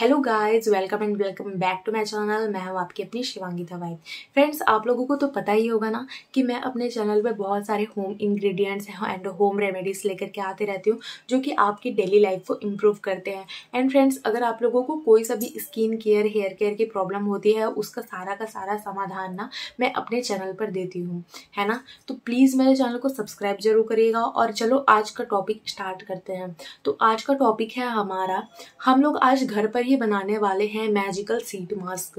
hello guys welcome and welcome back to my channel मैं हूँ आपकी अपनी शिवांगी धवाई फ्रेंड्स आप लोगों को तो पता ही होगा ना कि मैं अपने चैनल पे बहुत सारे home ingredients and home remedies लेकर के आते रहती हूँ जो कि आपकी डेली लाइफ को इम्प्रूव करते हैं एंड फ्रेंड्स अगर आप लोगों को कोई सा भी स्किन केयर हेयर केयर की प्रॉब्लम होती है उसका सारा का सारा समाधान ना मैं अपने चैनल पर देती हूँ है ना तो प्लीज़ मेरे चैनल को सब्सक्राइब जरूर करिएगा और चलो आज का टॉपिक स्टार्ट करते हैं तो आज का टॉपिक है हमारा हम लोग आज घर पर पर ये बनाने वाले हैं मैजिकल सीट मास्क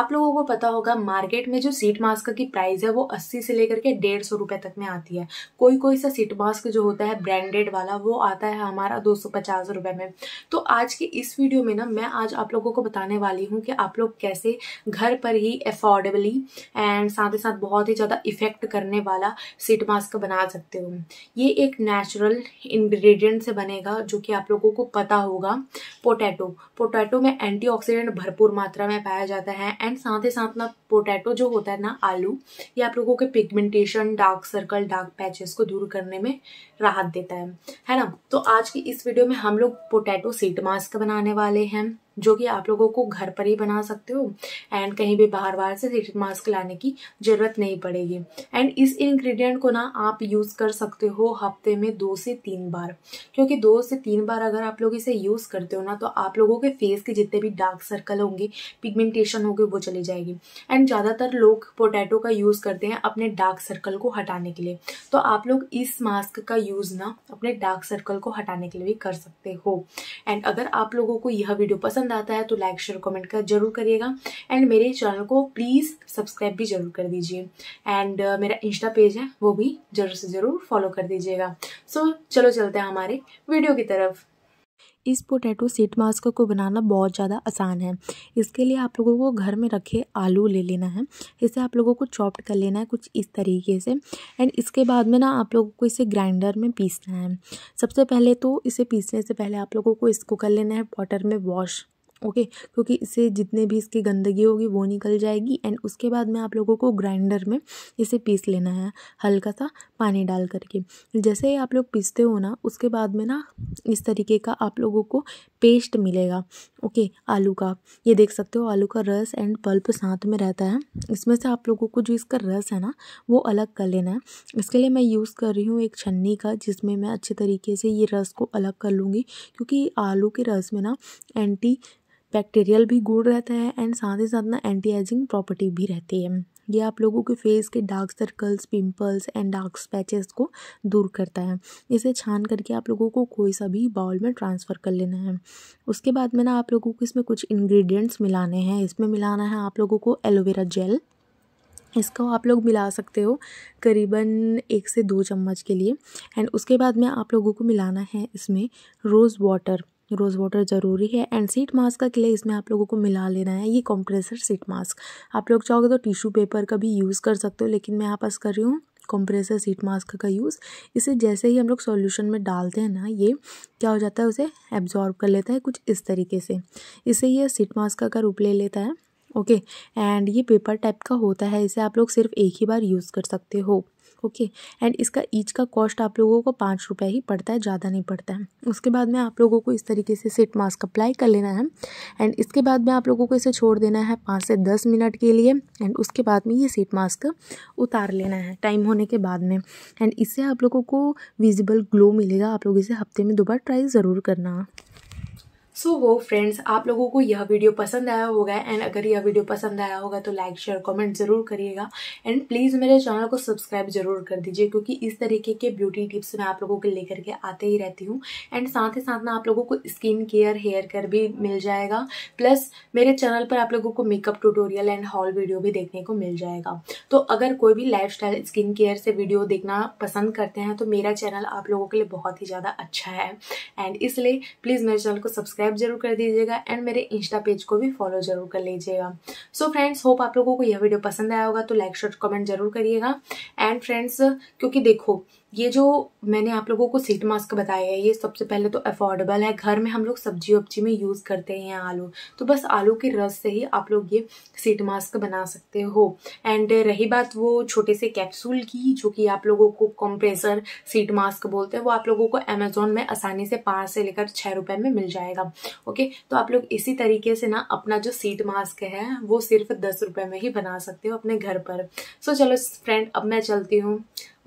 आप लोगों को पता होगा मार्केट में जो सीट मास्क की प्राइस है वो 80 से लेकर के डेढ़ सौ रुपये तक में आती है कोई कोई सा सीट मास्क जो होता है ब्रांडेड वाला वो आता है हमारा दो सौ में तो आज की इस वीडियो में ना मैं आज आप लोगों को बताने वाली हूँ कि आप लोग कैसे घर पर ही अफोर्डेबली एंड साथ ही साथ बहुत ही ज़्यादा इफेक्ट करने वाला सीट मास्क बना सकते हो ये एक नेचुरल इन्ग्रीडियंट से बनेगा जो कि आप लोगों को पता होगा पोटैटो पोटैटो पोटैटो में एंटीऑक्सीडेंट भरपूर मात्रा में पाया जाता है एंड साथ ही साथ ना पोटैटो जो होता है ना आलू ये आप लोगों के pigmentation dark circle dark patches को दूर करने में राहत देता है है ना तो आज की इस वीडियो में हम लोग पोटैटो सीट मास्क बनाने वाले हैं जो कि आप लोगों को घर पर ही बना सकते हो एंड कहीं भी बाहर बाहर से मास्क लाने की ज़रूरत नहीं पड़ेगी एंड इस इंग्रेडिएंट को ना आप यूज़ कर सकते हो हफ्ते में दो से तीन बार क्योंकि दो से तीन बार अगर आप लोग इसे यूज़ करते हो ना तो आप लोगों के फेस के जितने भी डार्क सर्कल होंगे पिगमेंटेशन होगी वो चली जाएगी एंड ज़्यादातर लोग पोटैटो का यूज़ करते हैं अपने डार्क सर्कल को हटाने के लिए तो आप लोग इस मास्क का यूज़ ना अपने डार्क सर्कल को हटाने के लिए भी कर सकते हो एंड अगर आप लोगों को यह वीडियो पसंद पसंद आता है तो लाइक शेयर कमेंट कर जरूर करिएगा एंड मेरे चैनल को प्लीज़ सब्सक्राइब भी जरूर कर दीजिए एंड uh, मेरा इंस्टा पेज है वो भी जरूर से ज़रूर फॉलो कर दीजिएगा सो so, चलो चलते हैं हमारे वीडियो की तरफ इस पोटैटो सीट मास्क को बनाना बहुत ज़्यादा आसान है इसके लिए आप लोगों को घर में रखे आलू ले लेना है इसे आप लोगों को चॉप्ड कर लेना है कुछ इस तरीके से एंड इसके बाद में ना आप लोगों को इसे ग्राइंडर में पीसना है सबसे पहले तो इसे पीसने से पहले आप लोगों को इसको कर लेना है वाटर में वॉश ओके क्योंकि इससे जितने भी इसकी गंदगी होगी वो निकल जाएगी एंड उसके बाद में आप लोगों को ग्राइंडर में इसे पीस लेना है हल्का सा पानी डाल करके जैसे ही आप लोग पीसते हो ना उसके बाद में ना इस तरीके का आप लोगों को पेस्ट मिलेगा ओके आलू का ये देख सकते हो आलू का रस एंड पल्प साथ में रहता है इसमें से आप लोगों को जो इसका रस है ना वो अलग कर लेना है इसके लिए मैं यूज़ कर रही हूँ एक छन्नी का जिसमें मैं अच्छे तरीके से ये रस को अलग कर लूँगी क्योंकि आलू के रस में ना एंटी बैक्टीरियल भी गुण रहता है एंड साथ ही साथ ना एंटी एजिंग प्रॉपर्टी भी रहती है ये आप लोगों के फेस के dark circles pimples and dark patches को दूर करता है इसे छान करके आप लोगों को कोई सा भी बाउल में ट्रांसफ़र कर लेना है उसके बाद में ना आप लोगों को इसमें कुछ इंग्रेडिएंट्स मिलाने हैं इसमें मिलाना है आप लोगों को एलोवेरा जेल इसको आप लोग मिला सकते हो करीबन एक से दो चम्मच के लिए एंड उसके बाद में आप लोगों को मिलाना है इसमें रोज़ वाटर रोज़ वाटर ज़रूरी है एंड सीट मास्क का क्ले इसमें आप लोगों को मिला लेना है ये कॉम्प्रेसर सीट मास्क आप लोग चाहोगे तो टिश्यू पेपर का भी यूज़ कर सकते हो लेकिन मैं यहाँ पास कर रही हूँ कंप्रेसर सीट मास्क का यूज़ इसे जैसे ही हम लोग सॉल्यूशन में डालते हैं ना ये क्या हो जाता है उसे एब्जॉर्ब कर लेता है कुछ इस तरीके से इसे ये सीट मास्क का रूप ले लेता है ओके एंड ये पेपर टाइप का होता है इसे आप लोग सिर्फ एक ही बार यूज़ कर सकते हो ओके एंड इसका ईच का कॉस्ट आप लोगों को पाँच रुपये ही पड़ता है ज़्यादा नहीं पड़ता है उसके बाद में आप लोगों को इस तरीके से सेट मास्क अप्लाई कर लेना है एंड इसके बाद में आप लोगों को इसे छोड़ देना है पाँच से दस मिनट के लिए एंड उसके बाद में ये सेट मास्क उतार लेना है टाइम होने के बाद में एंड इससे आप लोगों को विजिबल ग्लो मिलेगा आप लोग इसे हफ्ते में दोबारा ट्राई ज़रूर करना सो वो फ्रेंड्स आप लोगों को यह वीडियो पसंद आया होगा एंड अगर यह वीडियो पसंद आया होगा तो लाइक शेयर कमेंट जरूर करिएगा एंड प्लीज़ मेरे चैनल को सब्सक्राइब जरूर कर दीजिए क्योंकि इस तरीके के ब्यूटी टिप्स मैं आप लोगों को लेकर के आते ही रहती हूँ एंड साथ ही साथ ना आप लोगों को स्किन केयर हेयर केयर भी मिल जाएगा प्लस मेरे चैनल पर आप लोगों को makeup tutorial and haul video भी देखने को मिल जाएगा तो अगर कोई भी लाइफ स्किन केयर से वीडियो देखना पसंद करते हैं तो मेरा चैनल आप लोगों के लिए बहुत ही ज़्यादा अच्छा है एंड इसलिए प्लीज़ मेरे चैनल को सब्सक्राइब सब्सक्राइब जरूर कर दीजिएगा एंड मेरे इंस्टा पेज को भी फॉलो जरूर कर लीजिएगा सो फ्रेंड्स होप आप लोगों को यह वीडियो पसंद आया होगा तो लाइक शॉर्ट कमेंट जरूर करिएगा एंड फ्रेंड्स क्योंकि देखो ये जो मैंने आप लोगों को सीट मास्क बताया है ये सबसे पहले तो अफोर्डेबल है घर में हम लोग सब्जी वब्जी में यूज़ करते हैं आलू तो बस आलू के रस से ही आप लोग ये सीट मास्क बना सकते हो एंड रही बात वो छोटे से कैप्सूल की जो कि आप लोगों को कंप्रेसर सीट मास्क बोलते हैं वो आप लोगों को अमेजोन में आसानी से पाँच से लेकर छः रुपये में मिल जाएगा ओके तो आप लोग इसी तरीके से ना अपना जो सीट मास्क है वो सिर्फ दस रुपये में ही बना सकते हो अपने घर पर सो so, चलो फ्रेंड अब मैं चलती हूँ